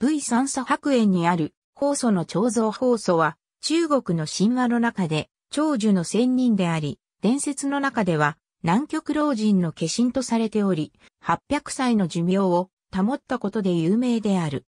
V 三叉白煙にある宝素の彫像宝素は中国の神話の中で長寿の仙人であり、伝説の中では南極老人の化身とされており、800歳の寿命を保ったことで有名である。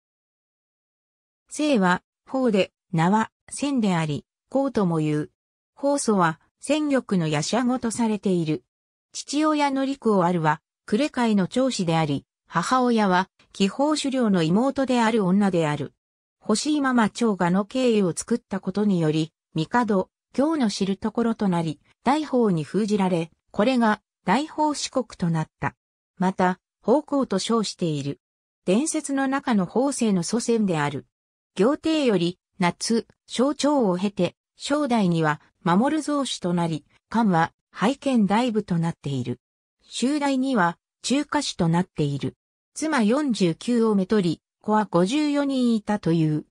姓は、方で、名は、仙であり、こうとも言う。宝素は、戦力の夜叉ャとされている。父親の陸をあるは、呉海の長子であり、母親は、気泡狩猟の妹である女である。欲しいまま長がの経営を作ったことにより、帝、京の知るところとなり、大法に封じられ、これが大法四国となった。また、法皇と称している。伝説の中の法政の祖先である。行程より、夏、小徴を経て、正代には、守る増主となり、漢は、拝見大部となっている。修代には、中華主となっている。妻49をめとり、子は54人いたという。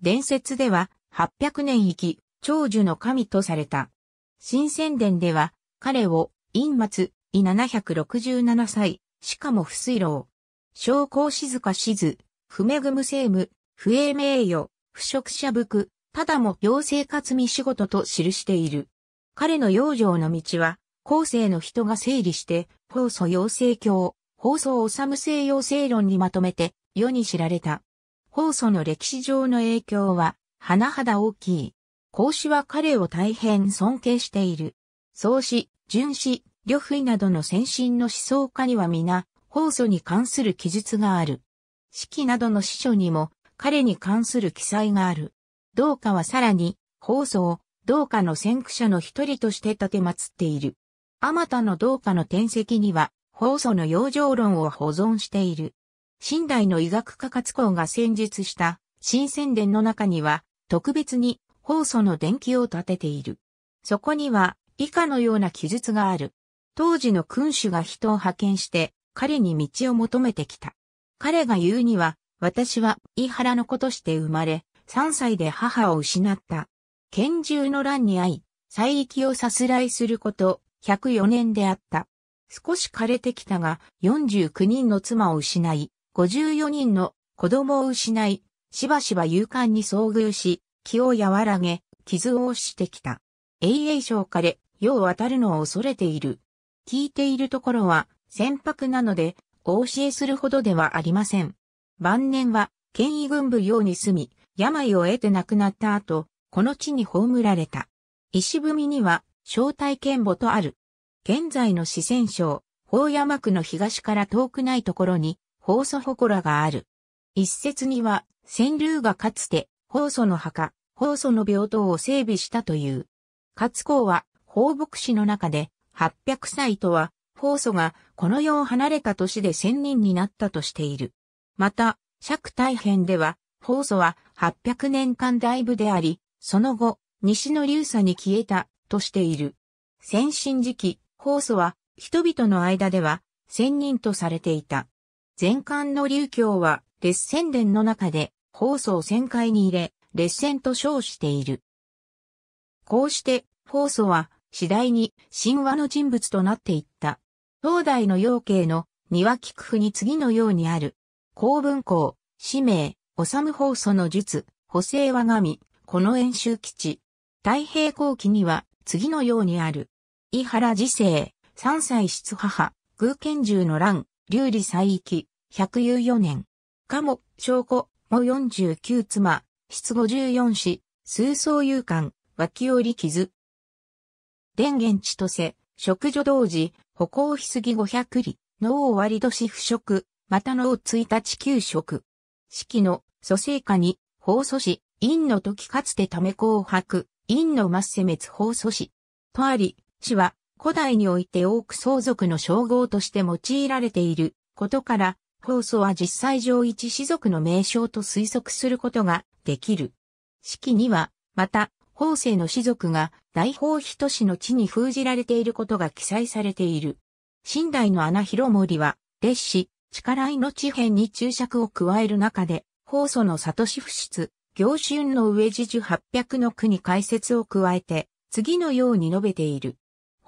伝説では、800年生き、長寿の神とされた。新宣伝では、彼を、陰末、い767歳、しかも不水老。昇降静か静、不恵む政務、不栄名誉、不職者服、ただも妖精かつみ仕事と記している。彼の養生の道は、後世の人が整理して、法祖養精教、放送治西洋正論にまとめて世に知られた。放送の歴史上の影響は、甚だ大きい。孔子は彼を大変尊敬している。宗子、荀子、呂不などの先進の思想家には皆、放送に関する記述がある。季などの司書にも、彼に関する記載がある。道家はさらに、放送を家の先駆者の一人として立て祀っている。あまたの道家の転籍には、法祖の養生論を保存している。新代の医学科活工が先日した新宣伝の中には特別に法祖の伝記を立てている。そこには以下のような記述がある。当時の君主が人を派遣して彼に道を求めてきた。彼が言うには私は伊原の子として生まれ3歳で母を失った。拳銃の乱に遭い、西域を殺いすること104年であった。少し枯れてきたが、49人の妻を失い、54人の子供を失い、しばしば勇敢に遭遇し、気を和らげ、傷をしてきた。永遠省枯れ、世を渡るのを恐れている。聞いているところは、船舶なので、お教えするほどではありません。晩年は、権威軍部用に住み、病を得て亡くなった後、この地に葬られた。石踏みには、正体剣母とある。現在の四川省、法山区の東から遠くないところに、宝祖祠がある。一説には、川柳がかつて、宝祖の墓、宝祖の病棟を整備したという。勝公は、法牧師の中で、800歳とは、宝祖がこの世を離れた年で千人になったとしている。また、釈大変では、宝祖は800年間大部であり、その後、西の流砂に消えた、としている。先進時期、法祖は人々の間では仙人とされていた。前漢の流教は列仙伝の中で法祖を旋回に入れ、列仙と称している。こうして法祖は次第に神話の人物となっていった。東大の養鶏の庭木工夫に次のようにある。公文公、氏名、治法祖の術、補正和紙、この演習基地。太平後期には次のようにある。伊原次世、三歳室母、偶剣獣の乱、竜理西域、百有四年。かも、証拠、も四十九妻、室五十四子、数層勇敢、脇折傷。電源地とせ、食女同時、歩行ひすぎ五百里、脳を割年腐食、また脳一日休食。四季の、蘇生下に、法祖子、陰の時かつてため紅白、陰の末世滅法祖子。とあり、氏は古代において多く相続の称号として用いられていることから、法祖は実際上一氏族の名称と推測することができる。式には、また、法政の氏族が大法人氏の地に封じられていることが記載されている。新代の穴広森は、列子、力命の地に注釈を加える中で、法祖の里氏不出、行春の上時樹800の句に解説を加えて、次のように述べている。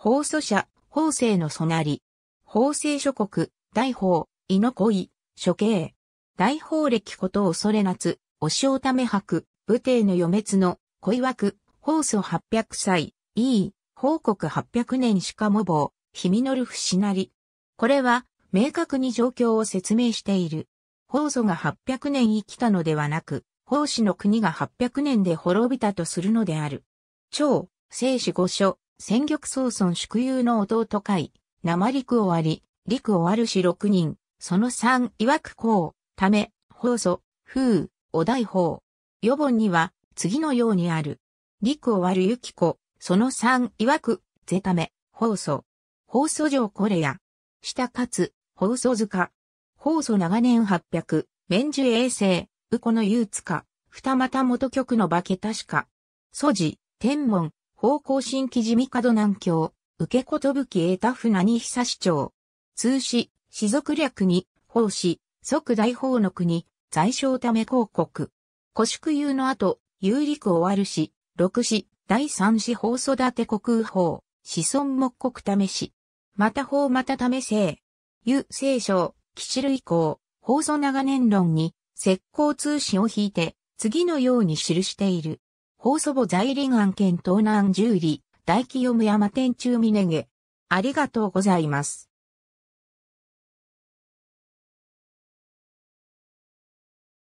法祖者、法政のそなり。法政諸国、大法、井の恋、処刑。大法歴こと恐れ夏、お塩ため白、武帝の余滅の、恋枠、法祖八百歳、いい、報告八百年しかも棒、ひみのる不しなり。これは、明確に状況を説明している。法祖が八百年生きたのではなく、法師の国が八百年で滅びたとするのである。超、聖史五書、戦玉宗孫宿友の弟会、生陸終わり、陸終わるし六人、その三、曰く公、ため、放祖、風、お大法。予本には、次のようにある。陸終わるゆき子、その三、曰く、ぜため、放祖。放祖上これや。下かつ、法祖塚。放祖長年八百、免寿衛生、右子の憂塚、二股元局の化け確か。祖寺、天文、方向新規地味角南京、受けと器栄タ船に久市長。通し、士族略に、法仕、即大法の国、在商ため広告。古宿有の後、有陸終わるし、六子、第三子法育て国空法、子孫木国ためし。また法またため生。聖書、騎士類公、法祖長年論に、石膏通信を引いて、次のように記している。法祖母在林案件東南十里、大清読山天中峰下。ありがとうございます。